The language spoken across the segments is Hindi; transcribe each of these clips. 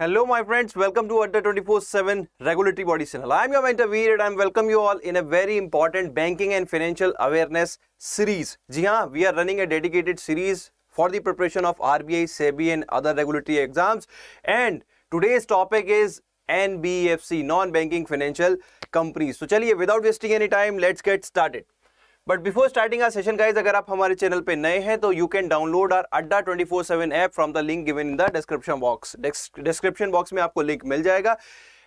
Hello my friends, welcome to Under 24-7 Regulatory Body Channel. I'm your mentor Veer and I welcome you all in a very important banking and financial awareness series. Ji we are running a dedicated series for the preparation of RBI, SEBI and other regulatory exams. And today's topic is NBFC, Non-Banking Financial Companies. So chaliye, without wasting any time, let's get started. But before starting our session guys अगर आप हमारे चैनल पे नए हैं तो you can download our Adda twenty four seven app from the link given in the description box description box में आपको लिंक मिल जाएगा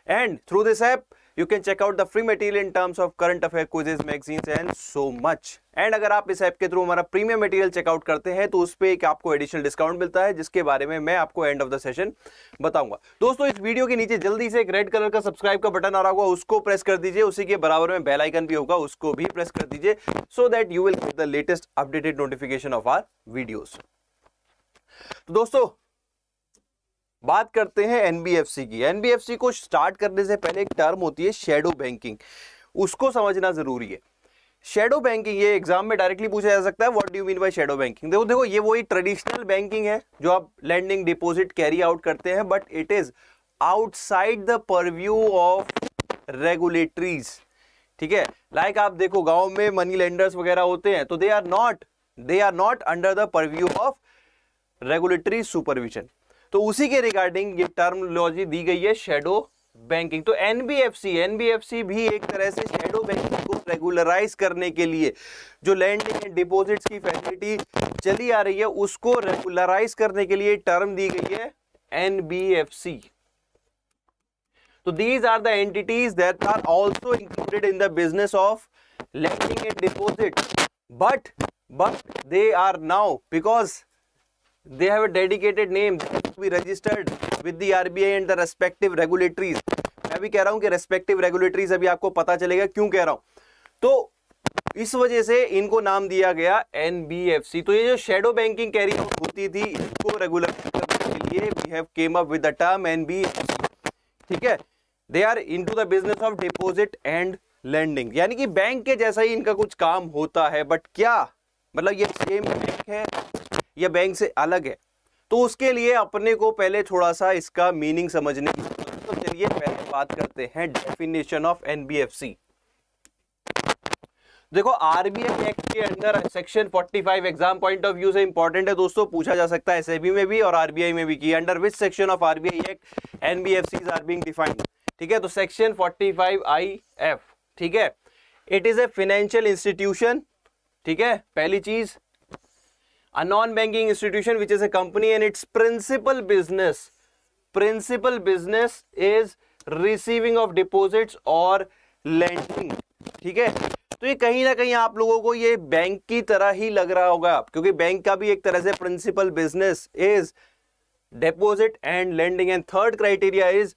and through this app you can check out the free material in terms of current affair quizzes magazines and so much and अगर आप इस ऐप के थ्रू हमारा प्रीमियम मटेरियल चेकआउट करते हैं तो उस पर एक आपको एडिशनल डिस्काउंट मिलता है जिसके बारे में मैं आपको एंड ऑफ द सेशन बताऊंगा दोस्तों इस वीडियो के नीचे जल्दी से एक रेड कलर का सब्सक्राइब का बटन आ रहा होगा उसको प्रेस कर दीजिए उसी के बराबर में बेल आइकन भी होगा उसको भी प्रेस कर दीजिए so that you will get the latest updated notification of our videos तो दोस्तों बात करते हैं एनबीएफसी की एनबीएफसी को स्टार्ट करने से पहले एक टर्म होती है शेडो बैंकिंग उसको समझना जरूरी है शेडो बैंकिंग ये एग्जाम में डायरेक्टली पूछा जा सकता है what do you mean by shadow banking देखो देखो ये वही ट्रेडिशनल बैंकिंग है जो आप लैंडिंग डिपॉजिट कैरी आउट करते हैं but it is outside the purview of regulatories ठीक है लाइक like आप देखो गांव में मनी लेंडर्स वगैरह होते हैं तो they are not they are not under the purview of regulatory supervision तो उसी के रिगार्डिंग ये टर्मोलॉजी दी गई है शेडो बैंकिंग तो एनबीएफसी एनबीएफसी भी एक तरह से शेडो बैंकिंग को रेगुलराइज करने के लिए जो लैंडिंग एंड डिपॉजिट्स की फैसिलिटी चली आ रही है उसको रेगुलराइज करने के लिए टर्म दी गई है एनबीएफसी तो these are the entities that are also included in the business of lending and deposit but but they are now because they have a dedicated name be registered with the R B I and the respective regulatories मैं भी कह रहा हूँ कि रेस्पेक्टिव रेगुलेटरीज अभी आपको पता चलेगा क्यों कह रहा हूँ तो इस वजह से इनको नाम दिया गया एन बी एफ सी तो ये जो शेडो बैंकिंग कैरी आउट होती थी इसको रेगुलर करने के लिए we have came up with the term N B F C ठीक है they are into the business of deposit and lending यानी कि बैंक के जैसा ही इनका कुछ काम होता है बट क्या मतलब ये सेम बैंक है या बैंक से अलग है तो उसके लिए अपने को पहले थोड़ा सा इसका मीनिंग समझने की तो चलिए पहले बात करते हैं डेफिनेशन ऑफ एनबीएफसी देखो आरबीआई एक्ट के अंदर section 45 exam point of view से इंपॉर्टेंट है दोस्तों पूछा जा सकता है एसएबी में भी और आरबीआई में भी कि under which section of RBI act NBFC are being defined ठीक है तो सेक्शन 45 आई एफ ठीक है it is a financial institution ठीक है पहली चीज a non banking institution which is a company and its principal business principal business is receiving of deposits or lending ठीक है तो ये कहीं ना कहीं आप लोगों को ये बैंक की तरह ही लग रहा होगा क्योंकि बैंक का भी एक तरह से principal business is deposit and lending and third criteria is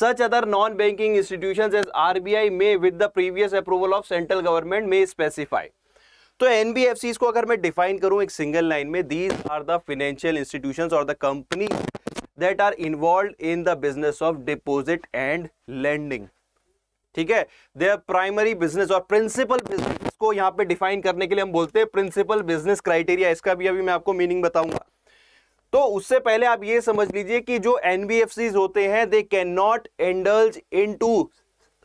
such other non banking institution as RBI में with the previous approval of central government में स्पेसिफाई तो एनबीएफसी को अगर मैं डिफाइन करूं एक सिंगल लाइन में these are the financial institutions और the company that are involve in the business of deposit and lending ठीक है देयर प्राइमरी बिजनेस और प्रिंसिपल बिजनेस को यहां पे डिफाइन करने के लिए हम बोलते हैं प्रिंसिपल बिजनेस क्राइटेरिया इसका भी अभी मैं आपको मीनिंग बताऊंगा तो उससे पहले आप ये समझ लीजिए कि जो एनबीएफसी होते हैं they can not indulge in to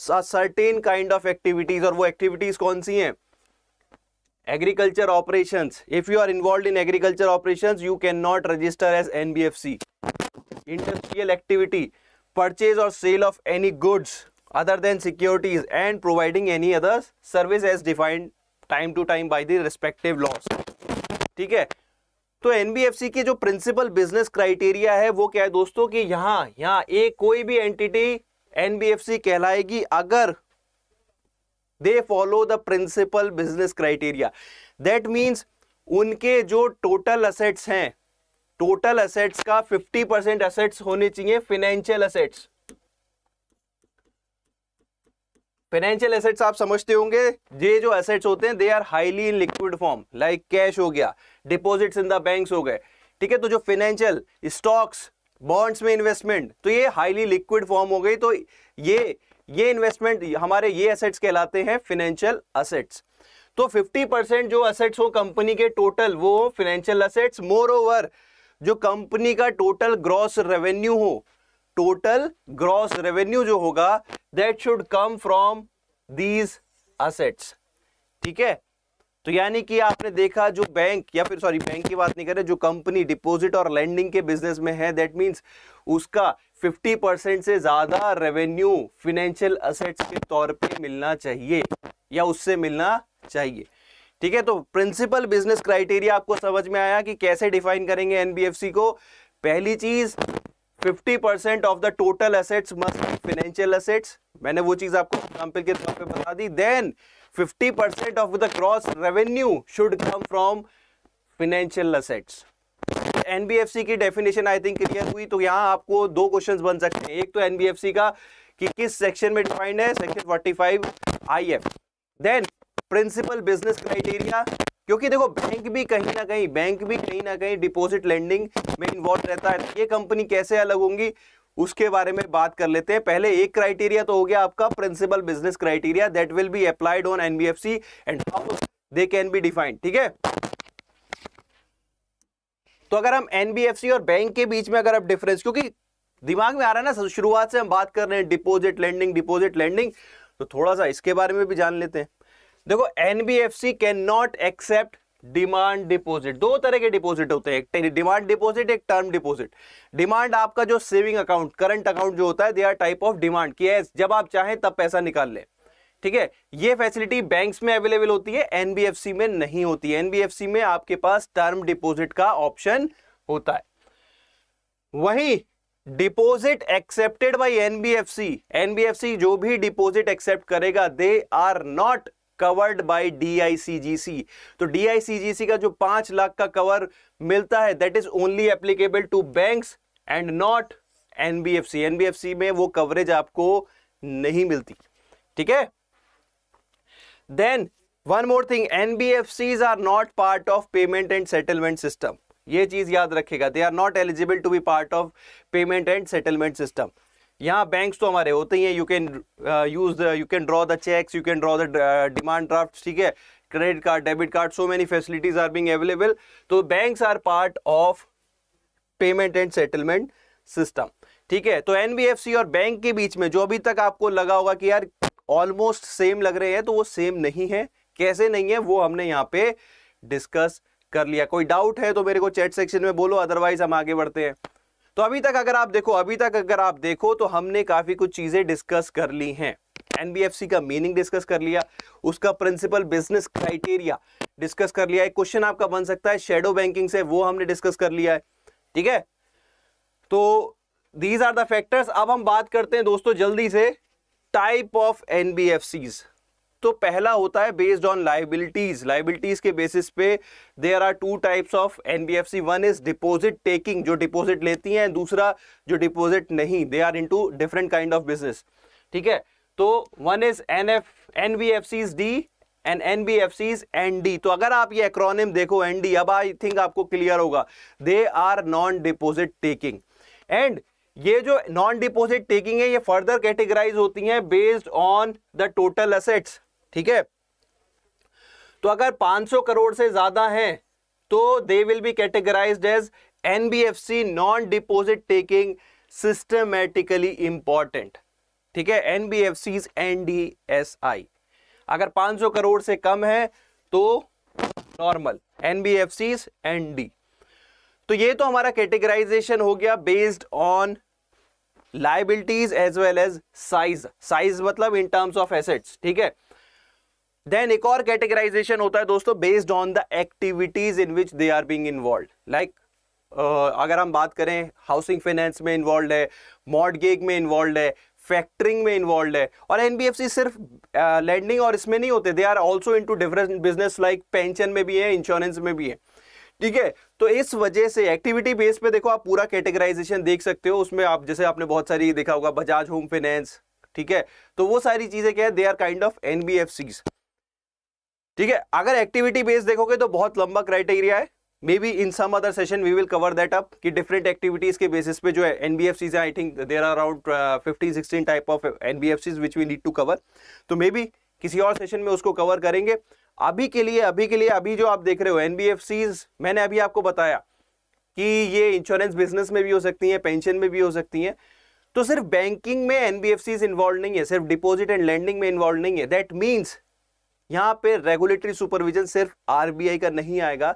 certain kind of activities और वो एक्टिविटीज कौन सी हैं agriculture operation if you are involve in agriculture operation you can not register as N B F C industrial activity purchase और sale of any goods other than securities and providing any other service as defined time to time by the respective laws ठीक है तो एनबीएफसी की जो प्रिंसिपल बिजनेस क्राइटेरिया है वो क्या है दोस्तों की यहाँ यहाँ एक कोई भी एंटिटी एनबीएफसी कहलाएगी अगर they follow the principal business criteria that means उनके जो टोटल असेट्स हैं टोटल असेट्स का 50 परसेंट असेट्स होने चाहिए फिनेंशियल असेट्स फाइनेंशियल एसेट्स आप समझते होंगे ये जो एसेट्स होते हैं they are highly in liquid form like cash हो गया डिपॉजिट्स इन द बैंक्स हो गए ठीक है तो जो फाइनेंशियल स्टॉक्स बॉन्ड्स में इन्वेस्टमेंट तो ये हाईली लिक्विड फॉर्म हो गई तो ये ये इन्वेस्टमेंट हमारे ये एसेट्स कहलाते हैं फिनेंशियल असेट्स तो 50 परसेंट जो असेट्स हो कंपनी के टोटल वो फिनेंशियल असेट्स मोर ओवर जो कंपनी का टोटल ग्रॉस रेवेन्यू हो टोटल ग्रॉस रेवेन्यू जो होगा that should come from these assets ठीक है तो यानी कि आपने देखा जो बैंक या फिर सॉरी बैंक की बात नहीं करें जो कंपनी डिपॉजिट और लैंडिंग के बिजनेस में है दैट मींस उसका 50 परसेंट से ज़्यादा रेवेन्यू फिनेंशियल असेट्स के तौर पे मिलना चाहिए या उससे मिलना चाहिए ठीक है तो प्रिंसिपल बिजनेस क्राइटेरिया आपको समझ में आया कि कैसे डिफाइन करेंगे एनबीएफसी को पहली चीज fifty percent of the total assets must be financial assets मैंने वो चीज आपको एग्जाम्पल के तौर पे बता दी then 50% percent of the gross revenue should come from financial assets NBFC की डेफिनेशन आई थिंक क्लियर हुई तो यहाँ आपको दो क्वेश्चन बन सकते हैं एक तो एनबीएफसी का कि किस सेक्शन में डिफाइंड है section 45 F then principal business criteria क्योंकि देखो बैंक भी कहीं ना कहीं बैंक भी कहीं ना कहीं डिपॉजिट लेंडिंग में इन्वॉल्व रहता है ये कंपनी कैसे अलग होंगी उसके बारे में बात कर लेते हैं पहले एक क्राइटेरिया तो हो गया आपका principal business criteria that will be applied on NBFC and how they can be defined ठीक है तो अगर हम एनबीएफसी और बैंक के बीच में अगर आप डिफरेंस क्योंकि दिमाग में आ रहा है ना शुरुआत से हम बात कर रहे हैं डिपोजिट लैंडिंग डिपोजिट लैंडिंग तो थोड़ा सा इसके बारे में भी जान लेते हैं देखो NBFC can not accept demand deposit दो तरह के डिपॉजिट होते हैं एक डिमांड डिपॉजिट एक टर्म डिपॉजिट डिमांड आपका जो सेविंग अकाउंट करंट अकाउंट जो होता है they are type of demand कि जब आप चाहें तब पैसा निकाल लें ठीक है ये फैसिलिटी बैंक्स में अवेलेबल होती है एनबीएफसी में नहीं होती है एनबीएफसी में आपके पास टर्म डिपोजिट का ऑप्शन होता है वही deposit accepted by NBFC NBFC जो भी डिपोजिट एक्सेप्ट करेगा they are not covered by DICGC तो डीआईसीजीसी का जो पांच लाख का कवर मिलता है that is only applicable to banks and not NBFC NBFC में वो कवरेज आपको नहीं मिलती ठीक है then one more thing NBFC are not part of payment and settlement system ये चीज याद रखेगा they are not eligible to be part of payment and settlement system यहाँ बैंक्स तो हमारे होते ही हैं you can use you can draw the cheques you can draw the demand draft ठीक है credit card debit card so many facilities are being available तो banks are part of payment and settlement system ठीक है तो एनबीएफसी और बैंक के बीच में जो अभी तक आपको लगा होगा कि यार ऑलमोस्ट सेम लग रहे हैं तो वो सेम नहीं है कैसे नहीं है वो हमने यहाँ पे डिस्कस कर लिया कोई डाउट है तो मेरे को चैट सेक्शन में बोलो अदरवाइज हम आगे बढ़ते हैं तो अभी तक अगर आप देखो अभी तक अगर आप देखो तो हमने काफी कुछ चीजें डिस्कस कर ली हैं एनबीएफसी का मीनिंग डिस्कस कर लिया उसका प्रिंसिपल बिजनेस क्राइटेरिया डिस्कस कर लिया है क्वेश्चन आपका बन सकता है शेडो बैंकिंग से वो हमने डिस्कस कर लिया है ठीक है तो दीज आर द फैक्टर्स अब हम बात करते हैं दोस्तों जल्दी से टाइप ऑफ एनबीएफसीज तो पहला होता है बेस्ड ऑन लाइबिलिटीज लाइबिलिटीज के बेसिस पे there are two types of NBFC one is deposit taking जो डिपॉजिट लेती हैं दूसरा जो डिपॉजिट नहीं they are into different kind of business ठीक है तो one is N F N B F Cs D and N B F Cs N D तो अगर आप ये एक्रोनिम देखो एन डी अब आई थिंक आपको क्लियर होगा they are non deposit taking and ये जो नॉन डिपोजिट टेकिंग है ये फर्दर कैटेगराइज होती है based on the total assets ठीक है तो अगर 500 करोड़ से ज्यादा है तो they will be categorize as NBFC non deposit taking systematically important ठीक है एनबीएफसी एनडीएसआई अगर 500 करोड़ से कम है तो नॉर्मल एनबीएफसी एनडी तो ये तो हमारा कैटेगराइजेशन हो गया based on liabilities as well as size size मतलब इन टर्म्स ऑफ एसेट्स ठीक है देन एक और कैटेगराइजेशन होता है दोस्तों based on the activities in which they are being involve like अगर हम बात करें हाउसिंग फाइनेंस में इन्वॉल्व है मॉडगेज में इन्वॉल्व है फैक्टरिंग में इन्वॉल्व है और एनबीएफसी सिर्फ लैंडिंग uh, और इसमें नहीं होते they are also to different business like pension में भी है इंश्योरेंस में भी है ठीक है तो इस वजह से एक्टिविटी बेस पे देखो आप पूरा कैटेगराइजेशन देख सकते हो उसमें आप जैसे आपने बहुत सारी देखा होगा बजाज होम फाइनेंस ठीक है तो वो सारी चीजें क्या है they are kind of NBFCs ठीक है अगर एक्टिविटी बेस्ड देखोगे तो बहुत लंबा क्राइटेरिया है maybe in some other session we will cover that up कि डिफरेंट एक्टिविटीज के बेसिस पे जो है NBFCs I think there are around fifteen sixteen type of NBFCs which we need to cover तो मे बी किसी और सेशन में उसको कवर करेंगे अभी के लिए अभी के लिए अभी जो आप देख रहे हो एनबीएफसीज मैंने अभी आपको बताया कि ये इंश्योरेंस बिजनेस में भी हो सकती हैं पेंशन में भी हो सकती हैं तो सिर्फ बैंकिंग में एनबीएफसीज इन्वॉल्व नहीं है सिर्फ डिपॉजिट एंड लैंडिंग में इन्वॉल्व नहीं है दैट मीन्स यहां पे रेगुलेटरी सुपरविजन सिर्फ आरबीआई का नहीं आएगा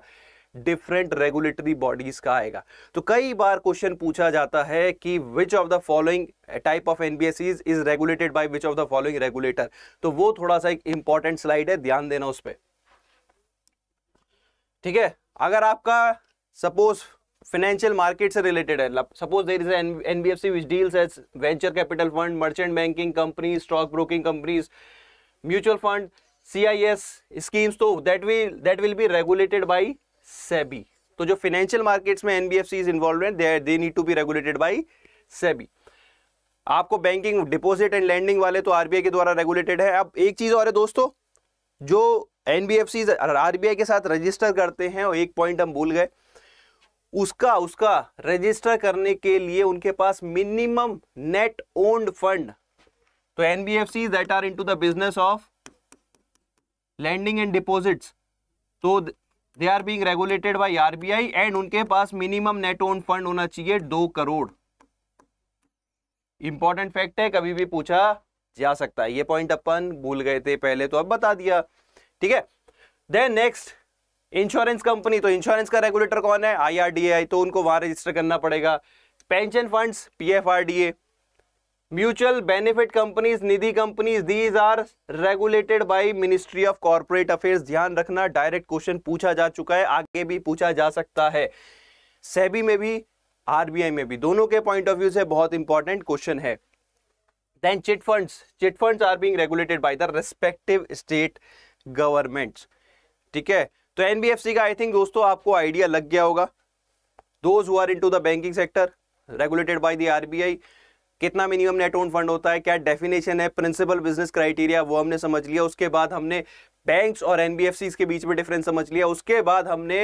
डिफरेंट रेगुलेटरी बॉडीज का आएगा तो कई बार क्वेश्चन पूछा जाता है कि which of the following type of NBFCs is regulated by which of the following regulator तो वो थोड़ा सा एक इंपॉर्टेंट स्लाइड है ध्यान देना उस पर ठीक है अगर आपका सपोज फाइनेंशियल मार्केट से रिलेटेड है suppose there is NBFC which deals as venture capital fund merchant banking company stock broking companies mutual fund CIS schemes तो that will that will be regulated by SEBI तो जो फाइनेंशियल मार्केट्स में NBFC is involvement they need to be regulated by SEBI आपको बैंकिंग डिपॉजिट एंड लैंडिंग वाले तो आरबीआई के द्वारा रेगुलेटेड है अब एक चीज और है दोस्तों जो एन आरबीआई के साथ रजिस्टर करते हैं और एक पॉइंट हम भूल गए उसका उसका रजिस्टर करने के लिए उनके पास मिनिमम नेट ओन्ड फंड तो NBFC that are into the business of lending and deposits तो they are being regulated by RBI and उनके पास मिनिमम नेट ओन फंड होना चाहिए दो करोड़ इंपॉर्टेंट फैक्ट है कभी भी पूछा जा सकता है ये पॉइंट अपन भूल गए थे पहले तो अब बता दिया ठीक है देन नेक्स्ट इंश्योरेंस कंपनी तो इंश्योरेंस का रेगुलेटर कौन है आईआरडीए तो उनको वहां रजिस्टर करना पड़ेगा pension funds PFRDA mutual benefit companies Nidhi companies these are regulated by ministry of corporate affairs ध्यान रखना डायरेक्ट क्वेश्चन पूछा जा चुका है आगे भी पूछा जा सकता है सेबी में भी आरबीआई में भी दोनों के पॉइंट ऑफ व्यू से बहुत इंपॉर्टेंट क्वेश्चन है then chit fund chit fund are being regulated by the respective state government ठीक है तो एनबीएफसी का आई थिंक दोस्तों आपको आइडिया लग गया होगा those who are the banking sector regulated by the RBI कितना मिनिमम नेट ओन फंड होता है क्या डेफिनेशन है प्रिंसिपल बिजनेस क्राइटेरिया वो हमने समझ लिया उसके बाद हमने बैंक्स और एनबीएफसी के बीच में डिफरेंस समझ लिया उसके बाद हमने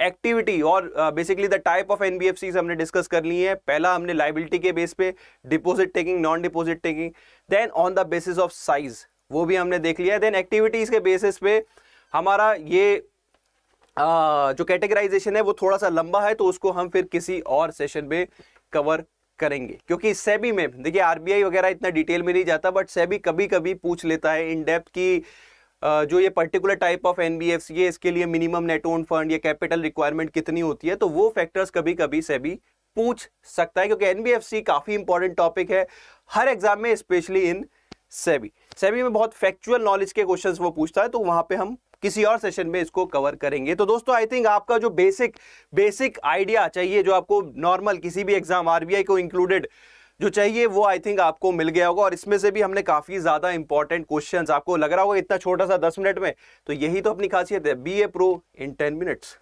एक्टिविटी और basically the type of NBFC हमने डिस्कस कर ली है पहला हमने लाइबिलिटी के बेस पे deposit taking non deposit taking then on the basis of size वो भी हमने देख लिया देन एक्टिविटीज के बेसिस पे हमारा ये आ, जो कैटेगराइजेशन है वो थोड़ा सा लंबा है तो उसको हम फिर किसी और सेशन में कवर करेंगे क्योंकि सेबी में देखिए आरबीआई वगैरह इतना डिटेल में नहीं जाता बट सेबी कभी कभी पूछ लेता है इन डेप्थ की जो ये पर्टिकुलर टाइप ऑफ एन है इसके लिए मिनिमम नेट ओन फंड या कैपिटल रिक्वायरमेंट कितनी होती है तो वो फैक्टर्स कभी कभी सेबी पूछ सकता है क्योंकि एन काफी इंपॉर्टेंट टॉपिक है हर एग्जाम में स्पेशली इन सेबी सेबी में बहुत फैक्चुअल नॉलेज के क्वेश्चंस वो पूछता है तो वहां पे हम किसी और सेशन में इसको कवर करेंगे तो दोस्तों आई थिंक आपका जो बेसिक बेसिक आइडिया चाहिए जो आपको नॉर्मल किसी भी एग्जाम आरबीआई को इंक्लूडेड जो चाहिए वो आई थिंक आपको मिल गया होगा और इसमें से भी हमने काफ़ी ज़्यादा इंपॉर्टेंट क्वेश्चंस आपको लग रहा होगा इतना छोटा सा दस मिनट में तो यही तो अपनी खासियत है be a pro in ten minutes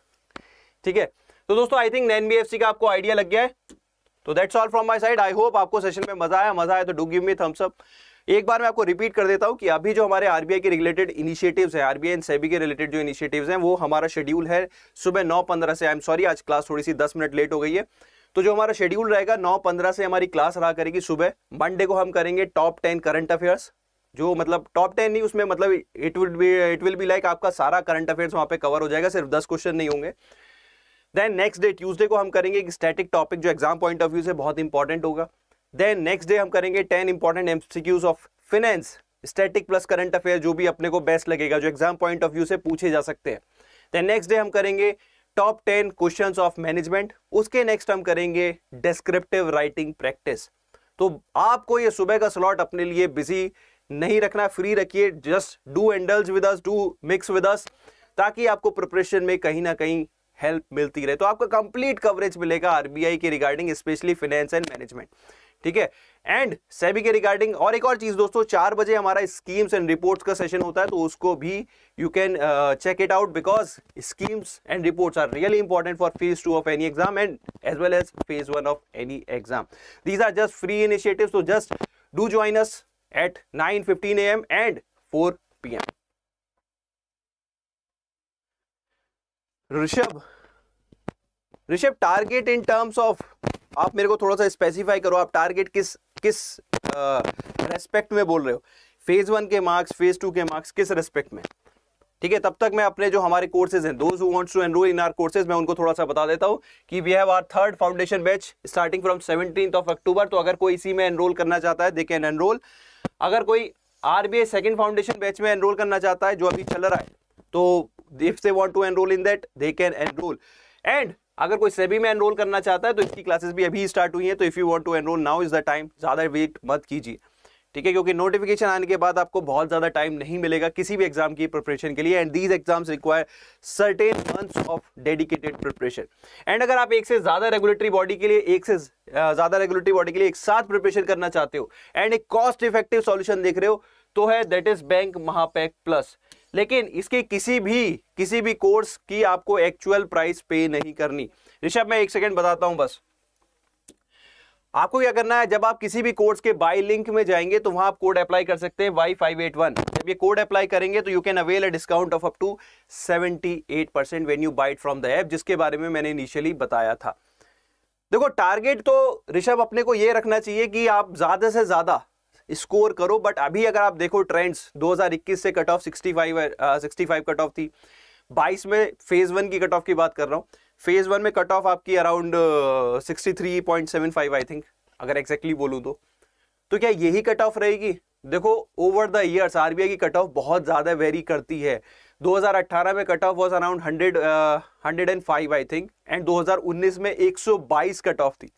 ठीक है तो दोस्तों आई थिंक नैन बी का आपको आइडिया लग गया है तो that's all from my side I hope आपको सेशन में मजा आया मजा आया तो do give me thumbs up एक बार मैं आपको रिपीट कर देता हूँ कि अभी जो हमारे आरबीआई के रिलेटेड इनिशिएटिव्स है आरबीआई एंड सेबी के रिलेटेड जो इनिशिएटिव्स हैं वो हमारा शेड्यूल है सुबह नौ पंद्रह से आई एम सॉरी आज क्लास थोड़ी सी दस मिनट लेट हो गई है तो जो हमारा शेड्यूल रहेगा नौ पंद्रह से हमारी क्लास रहा करेगी सुबह मंडे को हम करेंगे टॉप टेन करंट अफेयर्स जो मतलब टॉप टेन नहीं उसमें मतलब it will be it will be like आपका सारा करंट अफेयर्स वहां पे कवर हो जाएगा सिर्फ दस क्वेश्चन नहीं होंगे देन नेक्स्ट डे ट्यूसडे को हम करेंगे एक स्टैटिक टॉपिक जो एग्जाम पॉइंट ऑफ व्यू से बहुत इंपॉर्टेंट होगा देन नेक्स्ट डे हम करेंगे ten important MCQs of finance static plus current affair जो भी अपने को बेस्ट लगेगा जो एग्जाम पॉइंट ऑफ व्यू से पूछे जा सकते हैं देन नेक्स्ट डे हम करेंगे top ten questions of management उसके नेक्स्ट हम करेंगे डिस्क्रिप्टिव राइटिंग प्रैक्टिस तो आपको ये सुबह का स्लॉट अपने लिए बिजी नहीं रखना फ्री रखिए just do indulge with us do mix with us ताकि आपको प्रिपरेशन में कहीं ना कहीं हेल्प मिलती रहे तो आपको कंप्लीट कवरेज मिलेगा आरबीआई के regarding specially finance and management ठीक है एंड सेबी के रिगार्डिंग और एक और चीज दोस्तों चार बजे हमारा स्कीम्स एंड रिपोर्ट्स का सेशन होता है तो उसको भी you can check it out because schemes and reports are really important for phase two of any exam and as well as phase one of any exam these are just free initiative तो just do join us at nine fifteen A M and four P M Rishabh Rishabh target in terms of आप मेरे को थोड़ा सा स्पेसिफाई करो आप टारगेट किस किस रेस्पेक्ट में बोल रहे हो फेज वन के मार्क्स फेज टू के मार्क्स किस रेस्पेक्ट में ठीक है तब तक मैं अपने जो हमारे कोर्सेज हैं those wants to enroll in our courses मैं उनको थोड़ा सा बता देता हूँ कि we have our third foundation batch starting from seventeen of October तो अगर कोई इसी में एनरोल करना चाहता है दे कैन एनरोल अगर कोई our RBI second foundation batch में एनरोल करना चाहता है जो अभी चल रहा है तो if they want to enroll in that they can enroll and अगर कोई सेबी में एनरोल करना चाहता है तो इसकी क्लासेस भी अभी स्टार्ट हुई है तो if you want to enroll now is the time ज़्यादा वेट मत कीजिए ठीक है क्योंकि नोटिफिकेशन आने के बाद आपको बहुत ज़्यादा टाइम नहीं मिलेगा किसी भी एग्जाम की प्रिपरेशन के लिए and these exams require certain months of dedicated preparation and अगर आप एक से ज़्यादा रेगुलेटरी बॉडी के लिए एक से ज़्यादा रेगुलेटरी बॉडी के लिए एक साथ प्रिपरेशन करना चाहते हो एंड एक कॉस्ट इफेक्टिव सोल्यूशन देख रहे हो तो है that is bank Mahapack plus लेकिन इसके किसी भी किसी भी कोर्स की आपको एक्चुअल प्राइस पे नहीं करनी ऋषभ मैं एक सेकेंड बताता हूं बस आपको क्या करना है जब आप किसी भी कोर्स के बाई लिंक में जाएंगे तो वहां आप कोड अप्लाई कर सकते हैं वाई फाइव एट वन जब ये कोड अप्लाई करेंगे तो you can avail a discount of up to seventy eight percent when you buy from the app जिसके बारे में मैंने इनिशियली बताया था देखो टारगेट तो ऋषभ अपने को ये रखना चाहिए कि आप ज़्यादा से ज़्यादा स्कोर करो बट अभी अगर आप देखो ट्रेंड्स 2021 से cut off 65 five cut off थी 22 में फेज वन की कट ऑफ की बात कर रहा हूँ फेज वन में कट ऑफ आपकी अराउंड सिक्सटी आई थिंक अगर एक्जैक्टली बोलूँ तो तो क्या यही कट ऑफ रहेगी देखो ओवर द ईयर्स आर की कट ऑफ बहुत ज़्यादा वेरी करती है 2018 में cut off was around hundred hundred and five I think and 2019 में 122 कट ऑफ थी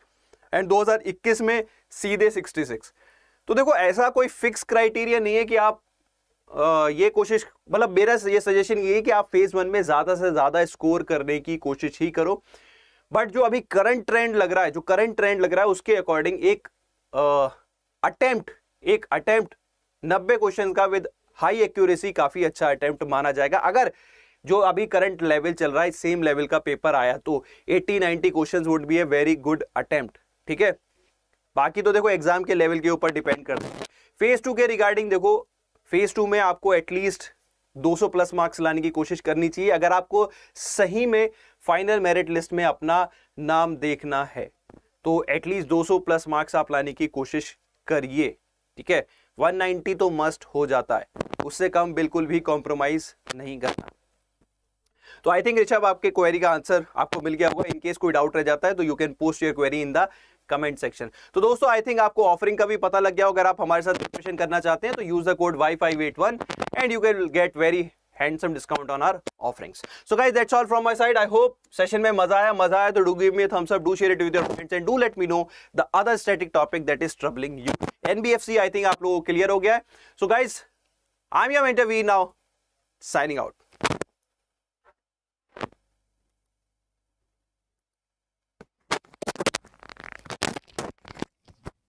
एंड 2021 में सीधे 66 तो देखो ऐसा कोई फिक्स क्राइटेरिया नहीं है कि आप आ, ये कोशिश मतलब मेरा ये सजेशन ये है कि आप फेज वन में ज़्यादा से ज़्यादा स्कोर करने की कोशिश ही करो बट जो अभी करंट ट्रेंड लग रहा है जो करंट ट्रेंड लग रहा है उसके अकॉर्डिंग एक अटेम्प्ट एक अटेम्प्ट नब्बे क्वेश्चन का विद हाई एक्यूरेसी काफ़ी अच्छा अटेम्प्ट माना जाएगा अगर जो अभी करंट लेवल चल रहा है सेम लेवल का पेपर आया तो 80 90 questions would be a very good attempt ठीक है बाकी तो देखो एग्जाम के लेवल के ऊपर डिपेंड करते हैं फेज टू के रिगार्डिंग देखो फेज टू में आपको एटलीस्ट 200 प्लस मार्क्स लाने की कोशिश करनी चाहिए अगर आपको सही में फाइनल मेरिट लिस्ट में अपना नाम देखना है तो एटलीस्ट 200 प्लस मार्क्स आप लाने की कोशिश करिए ठीक है 190 तो मस्ट हो जाता है उससे कम बिल्कुल भी कॉम्प्रोमाइज नहीं करना तो आई थिंक ऋषभ आपके क्वेरी का आंसर आपको मिल गया होगा इनकेस कोई डाउट रह जाता है तो you can post your query in the comment section तो दोस्तों आई थिंक आपको ऑफरिंग का भी पता लग गया अगर आप हमारे साथ डिस्कशन करना चाहते हैं तो use the code Y five eight one and you can get very handsome discount on our offerings so guys that's all from my side I hope session में मजा आया मजा आया तो do give me thumbs up do share it with your friends and do let me know the other static topic that is troubling you NBFC I think आप लोगों को क्लियर हो गया है so guys I am your interview now signing out